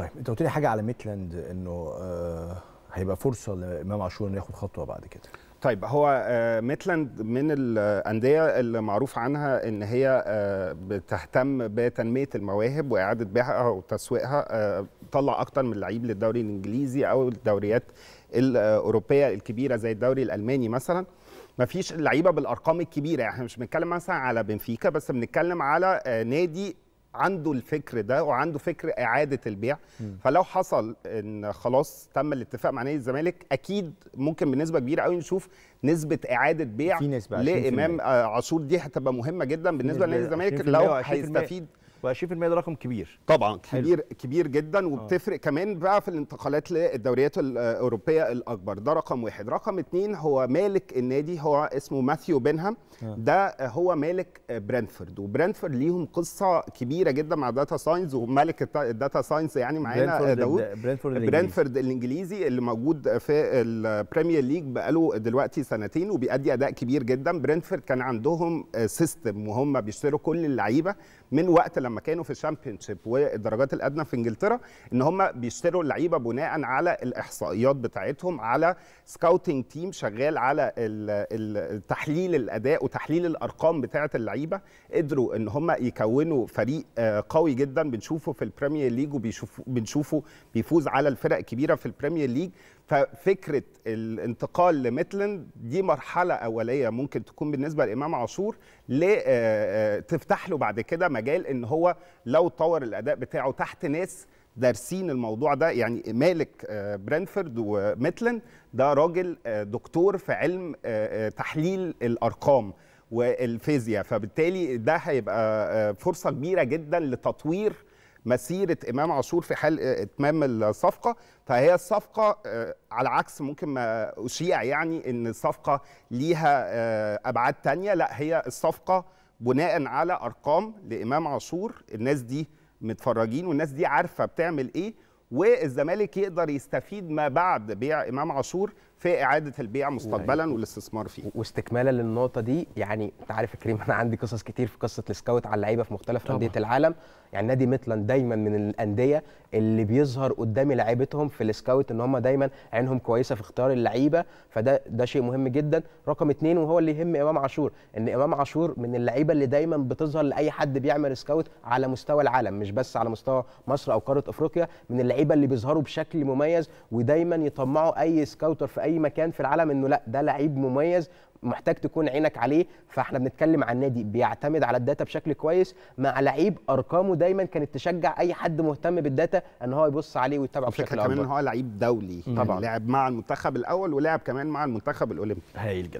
طيب انت قلت لي حاجه على ميتلاند انه آه هيبقى فرصه لامام عاشور انه ياخد خطوه بعد كده طيب هو آه، ميتلاند من الانديه اللي معروف عنها ان هي آه، بتهتم بتنميه المواهب واعاده بيعها وتسويقها آه، طلع اكتر من لعيب للدوري الانجليزي او الدوريات الاوروبيه الكبيره زي الدوري الالماني مثلا ما فيش لعيبه بالارقام الكبيره يعني احنا يعني مش بنتكلم مثلا على بنفيكا بس بنتكلم على نادي عنده الفكر ده وعنده فكر اعاده البيع م. فلو حصل ان خلاص تم الاتفاق مع نادي الزمالك اكيد ممكن بنسبه كبيره قوي نشوف نسبه اعاده بيع في نسبة لامام عاشور دي هتبقى مهمه جدا بالنسبه لنادي الزمالك لو هيستفيد و20% ده رقم كبير طبعا كبير حلو. كبير جدا وبتفرق أوه. كمان بقى في الانتقالات للدوريات الاوروبيه الاكبر ده رقم واحد رقم اثنين هو مالك النادي هو اسمه ماثيو بينهام آه. ده هو مالك برنتفورد وبرنتفورد ليهم قصه كبيره جدا مع داتا ساينس ومالك الداتا ساينس يعني معانا آه، داوود برنتفورد الانجليزي. الانجليزي اللي موجود في البريمير ليج بقاله دلوقتي سنتين وبيأدي اداء كبير جدا برنتفورد كان عندهم سيستم وهم بيشتروا كل اللعيبه من وقت لما لما كانوا في الشامبيونشيب والدرجات الادنى في انجلترا ان هم بيشتروا اللعيبه بناء على الاحصائيات بتاعتهم على سكاوتنج تيم شغال على تحليل الاداء وتحليل الارقام بتاعه اللعيبه قدروا ان هم يكونوا فريق آه، قوي جدا بنشوفه في البريمير ليج وبنشوفه بيفوز على الفرق الكبيره في البريمير ليج ففكره الانتقال لميتلند دي مرحله اوليه ممكن تكون بالنسبه لامام عاشور آه، آه، تفتح له بعد كده مجال ان هو لو طور الاداء بتاعه تحت ناس دارسين الموضوع ده يعني مالك آه، برينفورد وميتلند ده راجل دكتور في علم تحليل الارقام والفيزياء فبالتالي ده هيبقى فرصه كبيره جدا لتطوير مسيره امام عاشور في حال آه، اتمام الصفقه فهي الصفقه آه، على عكس ممكن ما اشيع يعني ان الصفقه ليها آه، ابعاد تانية لا هي الصفقه بناء على ارقام لامام عاشور الناس دي متفرجين والناس دي عارفه بتعمل ايه والزمالك يقدر يستفيد ما بعد بيع امام عاشور في اعاده البيع مستقبلا أيوة. والاستثمار فيه واستكمالا للنقطه دي يعني انت عارف يا كريم انا عندي قصص كتير في قصه السكاوت على اللعيبه في مختلف انديه العالم يعني نادي ميتلاند دايما من الانديه اللي بيظهر قدام لعيبتهم في السكاوت ان هم دايما عينهم كويسه في اختيار اللعيبه فده ده شيء مهم جدا رقم اثنين وهو اللي يهم امام عاشور ان امام عاشور من اللعيبه اللي دايما بتظهر لاي حد بيعمل سكاوت على مستوى العالم مش بس على مستوى مصر او قاره افريقيا من اللعيبه اللي بيظهروا بشكل مميز ودايما يطمعوا اي سكاوتر في اي مكان في العالم انه لا ده لعيب مميز محتاج تكون عينك عليه فاحنا بنتكلم عن نادي بيعتمد على الداتا بشكل كويس مع لعيب ارقامه دايما كانت تشجع اي حد مهتم بالداتا ان هو يبص عليه ويتابعه بشكل اكبر كمان ان هو لعيب دولي طبعا لعب مع المنتخب الاول ولعب كمان مع المنتخب الاولمبي هايل جدا